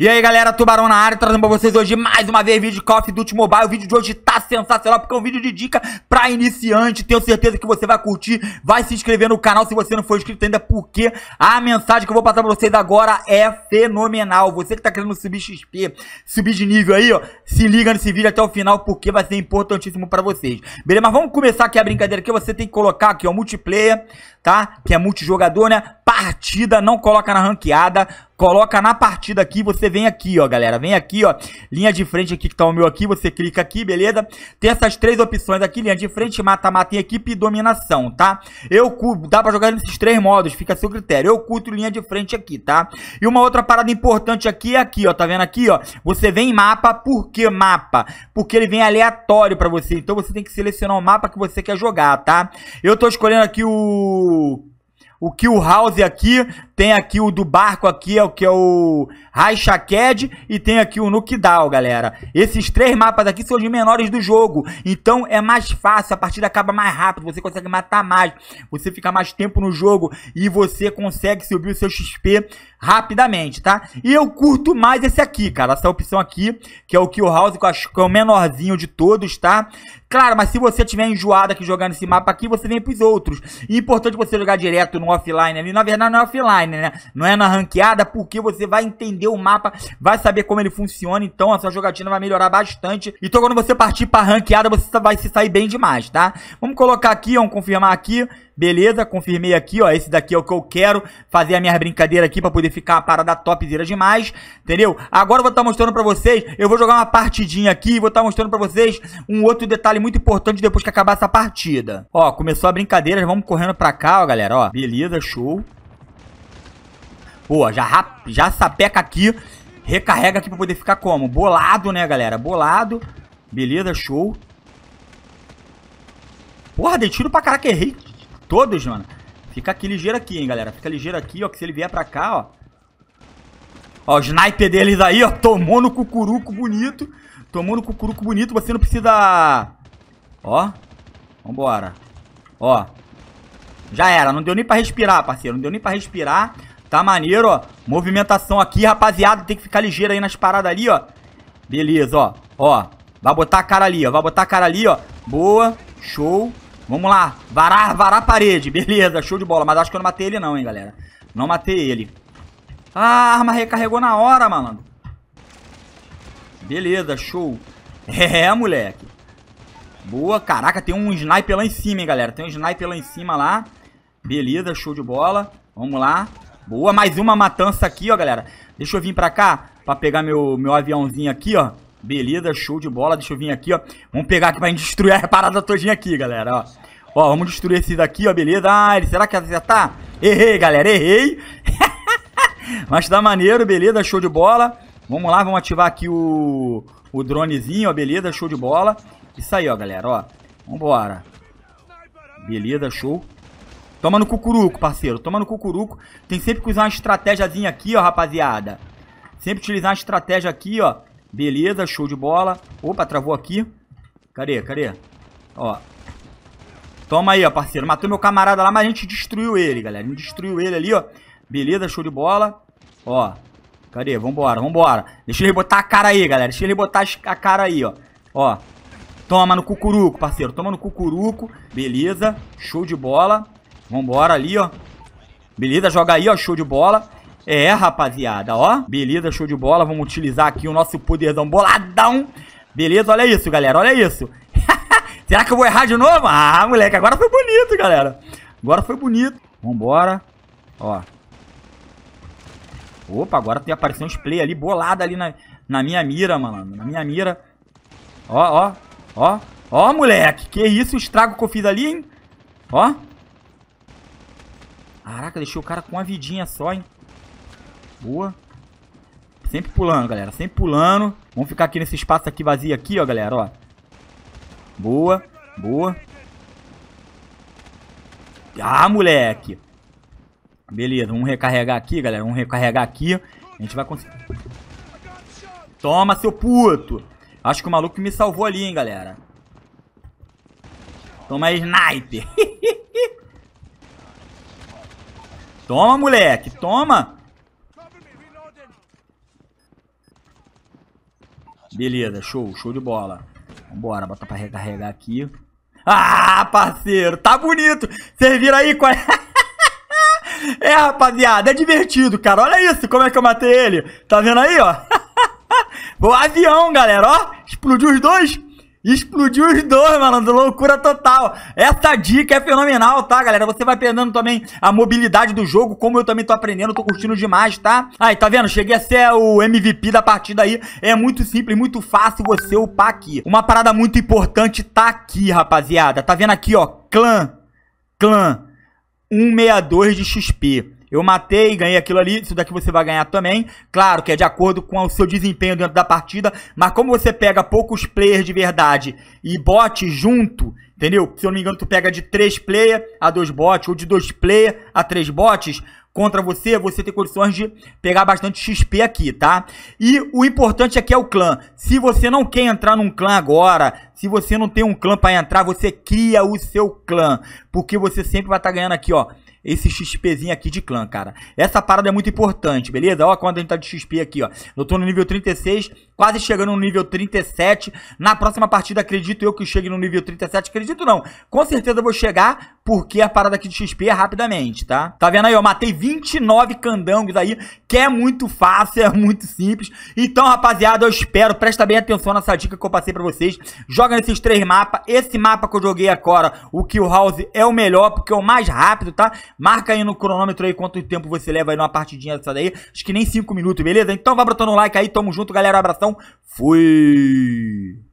E aí galera, Tubarão na área, trazendo pra vocês hoje mais uma vez vídeo de Coffee of Duty Mobile. O vídeo de hoje tá sensacional, porque é um vídeo de dica pra iniciante. Tenho certeza que você vai curtir, vai se inscrever no canal se você não for inscrito ainda, porque a mensagem que eu vou passar pra vocês agora é fenomenal. Você que tá querendo subir XP, subir de nível aí, ó, se liga nesse vídeo até o final, porque vai ser importantíssimo pra vocês. Beleza? Mas vamos começar aqui a brincadeira aqui, você tem que colocar aqui, ó, multiplayer, tá? Que é multijogador, né? Partida, não coloca na ranqueada, coloca na partida aqui, você vem aqui, ó, galera. Vem aqui, ó, linha de frente aqui que tá o meu aqui, você clica aqui, beleza? Tem essas três opções aqui, linha de frente, mata-mata em equipe e dominação, tá? Eu curto, dá pra jogar nesses três modos, fica a seu critério. Eu curto linha de frente aqui, tá? E uma outra parada importante aqui é aqui, ó, tá vendo aqui, ó? Você vem em mapa, por que mapa? Porque ele vem aleatório pra você, então você tem que selecionar o mapa que você quer jogar, tá? Eu tô escolhendo aqui o o Kill House aqui, tem aqui o do barco aqui, é o que é o Raishaked e tem aqui o Nukidal, galera. Esses três mapas aqui são os menores do jogo, então é mais fácil, a partida acaba mais rápido, você consegue matar mais, você fica mais tempo no jogo e você consegue subir o seu XP rapidamente, tá? E eu curto mais esse aqui, cara, essa opção aqui, que é o Kill House, que eu acho que é o menorzinho de todos, tá? Claro, mas se você tiver enjoado aqui jogando esse mapa aqui, você vem pros outros. E é importante você jogar direto no offline ali. Na verdade, não é offline, né? Não é na ranqueada, porque você vai entender o mapa, vai saber como ele funciona. Então, a sua jogatina vai melhorar bastante. Então, quando você partir pra ranqueada, você vai se sair bem demais, tá? Vamos colocar aqui, vamos confirmar aqui. Beleza, confirmei aqui, ó. Esse daqui é o que eu quero. Fazer a minha brincadeira aqui pra poder ficar a parada topzera demais. Entendeu? Agora eu vou estar tá mostrando pra vocês. Eu vou jogar uma partidinha aqui e vou estar tá mostrando pra vocês um outro detalhe muito importante depois que acabar essa partida. Ó, começou a brincadeira. Vamos correndo pra cá, ó, galera. Ó, beleza, show. Pô, já, já sapeca aqui. Recarrega aqui pra poder ficar como? Bolado, né, galera? Bolado. Beleza, show. Porra, dei tiro pra caraca, errei todos, mano. Fica aqui ligeiro aqui, hein, galera. Fica ligeiro aqui, ó, que se ele vier pra cá, ó. Ó, o sniper deles aí, ó, tomou no cucuruco bonito. Tomou no cucuruco bonito, você não precisa... Ó, vambora. Ó, já era, não deu nem pra respirar, parceiro, não deu nem pra respirar. Tá maneiro, ó, movimentação aqui, rapaziada, tem que ficar ligeiro aí nas paradas ali, ó. Beleza, ó, ó, vai botar a cara ali, ó, vai botar a cara ali, ó. Boa, show, Vamos lá. Varar, varar a parede. Beleza, show de bola. Mas acho que eu não matei ele não, hein, galera. Não matei ele. Ah, a arma recarregou na hora, malandro. Beleza, show. É, moleque. Boa, caraca, tem um sniper lá em cima, hein, galera. Tem um sniper lá em cima lá. Beleza, show de bola. Vamos lá. Boa, mais uma matança aqui, ó, galera. Deixa eu vir pra cá pra pegar meu, meu aviãozinho aqui, ó. Beleza, show de bola. Deixa eu vir aqui, ó. Vamos pegar aqui pra gente destruir a parada todinha aqui, galera, ó. Ó, vamos destruir esses aqui, ó, beleza. Ah, ele, será que acertar? Tá? Errei, galera, errei. Mas tá maneiro, beleza, show de bola. Vamos lá, vamos ativar aqui o, o dronezinho, ó, beleza, show de bola. Isso aí, ó, galera, ó. Vambora. Beleza, show. Toma no cucuruco, parceiro. Toma no cucuruco. Tem sempre que usar uma estratégiazinha aqui, ó, rapaziada. Sempre utilizar uma estratégia aqui, ó. Beleza, show de bola. Opa, travou aqui. Cadê, cadê? Ó. Toma aí, ó, parceiro. Matou meu camarada lá, mas a gente destruiu ele, galera. A gente destruiu ele ali, ó. Beleza, show de bola. Ó. Cadê? Vambora, vambora. Deixa ele botar a cara aí, galera. Deixa ele botar a cara aí, ó. Ó. Toma no cucuruco, parceiro. Toma no cucuruco. Beleza. Show de bola. Vambora ali, ó. Beleza, joga aí, ó. Show de bola. É, rapaziada, ó. Beleza, show de bola. Vamos utilizar aqui o nosso poderzão boladão. Beleza, olha isso, galera, olha isso. Será que eu vou errar de novo? Ah, moleque, agora foi bonito, galera. Agora foi bonito. Vambora. Ó. Opa, agora tem aparecendo um play ali, bolada ali na, na minha mira, mano. Na minha mira. Ó, ó, ó. Ó, moleque, que isso, o estrago que eu fiz ali, hein? Ó. Caraca, deixei o cara com uma vidinha só, hein? Boa. Sempre pulando, galera. Sempre pulando. Vamos ficar aqui nesse espaço aqui vazio aqui, ó, galera, ó. Boa. Boa. Ah, moleque. Beleza, vamos recarregar aqui, galera. Vamos recarregar aqui. A gente vai conseguir... Toma, seu puto. Acho que o maluco me salvou ali, hein, galera. Toma aí, sniper. Toma, moleque. Toma. Beleza, show, show de bola. Vambora, bota pra recarregar aqui. Ah, parceiro, tá bonito. Vocês viram aí qual É, rapaziada, é divertido, cara. Olha isso, como é que eu matei ele. Tá vendo aí, ó? Boa avião, galera, ó. Explodiu os dois. Explodiu os dois, malandro. Loucura total. Essa dica é fenomenal, tá, galera? Você vai aprendendo também a mobilidade do jogo, como eu também tô aprendendo, tô curtindo demais, tá? Aí, tá vendo? Cheguei a ser o MVP da partida aí. É muito simples, muito fácil você upar aqui. Uma parada muito importante tá aqui, rapaziada. Tá vendo aqui, ó? Clã. Clã. 162 de XP. Eu matei, ganhei aquilo ali, isso daqui você vai ganhar também. Claro que é de acordo com o seu desempenho dentro da partida, mas como você pega poucos players de verdade e bots junto, entendeu? Se eu não me engano, tu pega de 3 player a 2 bots, ou de 2 player a 3 bots, contra você, você tem condições de pegar bastante XP aqui, tá? E o importante aqui é o clã. Se você não quer entrar num clã agora, se você não tem um clã para entrar, você cria o seu clã, porque você sempre vai estar tá ganhando aqui, ó, esse XPzinho aqui de clã, cara. Essa parada é muito importante, beleza? Ó, quando a gente tá de XP aqui, ó. Eu tô no nível 36, quase chegando no nível 37. Na próxima partida, acredito eu que chegue no nível 37. Acredito não. Com certeza eu vou chegar, porque a parada aqui de XP é rapidamente, tá? Tá vendo aí? Eu matei 29 candangos aí, que é muito fácil, é muito simples. Então, rapaziada, eu espero, presta bem atenção nessa dica que eu passei pra vocês. Joga nesses três mapas. Esse mapa que eu joguei agora, o Kill House, é o melhor, porque é o mais rápido, tá? Marca aí no cronômetro aí quanto tempo você leva aí numa partidinha dessa daí. Acho que nem 5 minutos, beleza? Então vai botando um like aí, tamo junto, galera. Um abração. Fui!